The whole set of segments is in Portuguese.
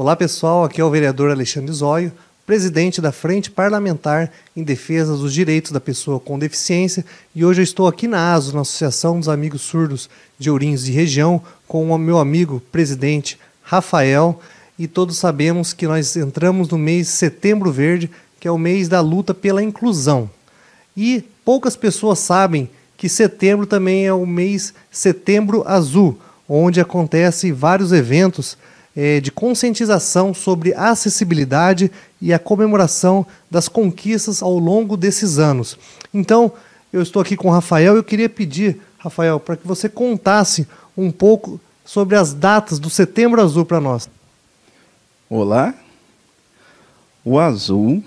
Olá pessoal, aqui é o vereador Alexandre Zóio, presidente da Frente Parlamentar em Defesa dos Direitos da Pessoa com Deficiência, e hoje eu estou aqui na ASO, na Associação dos Amigos Surdos de Ourinhos e Região, com o meu amigo presidente Rafael, e todos sabemos que nós entramos no mês Setembro Verde, que é o mês da luta pela inclusão. E poucas pessoas sabem que setembro também é o mês Setembro Azul, onde acontecem vários eventos é, de conscientização sobre acessibilidade e a comemoração das conquistas ao longo desses anos. Então, eu estou aqui com o Rafael e eu queria pedir, Rafael, para que você contasse um pouco sobre as datas do Setembro Azul para nós. Olá. O azul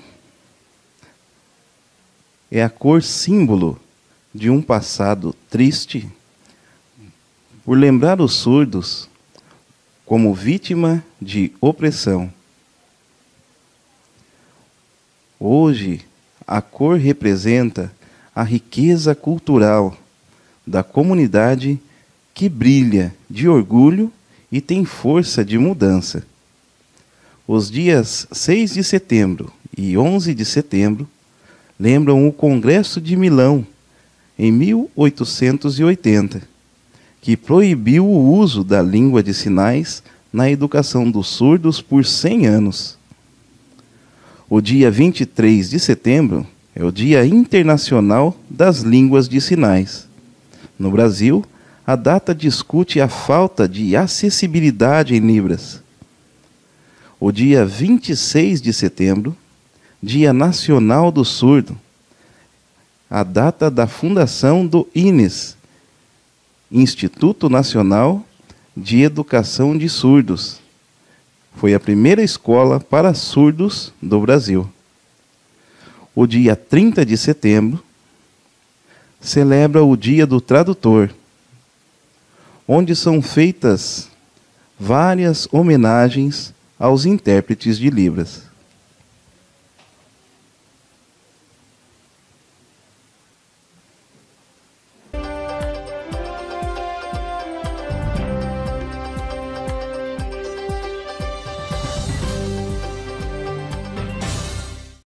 é a cor símbolo de um passado triste. Por lembrar os surdos como vítima de opressão. Hoje, a cor representa a riqueza cultural da comunidade que brilha de orgulho e tem força de mudança. Os dias 6 de setembro e 11 de setembro lembram o Congresso de Milão, em 1880 que proibiu o uso da língua de sinais na educação dos surdos por 100 anos. O dia 23 de setembro é o Dia Internacional das Línguas de Sinais. No Brasil, a data discute a falta de acessibilidade em Libras. O dia 26 de setembro, Dia Nacional do Surdo, a data da fundação do INES, Instituto Nacional de Educação de Surdos. Foi a primeira escola para surdos do Brasil. O dia 30 de setembro celebra o Dia do Tradutor, onde são feitas várias homenagens aos intérpretes de Libras.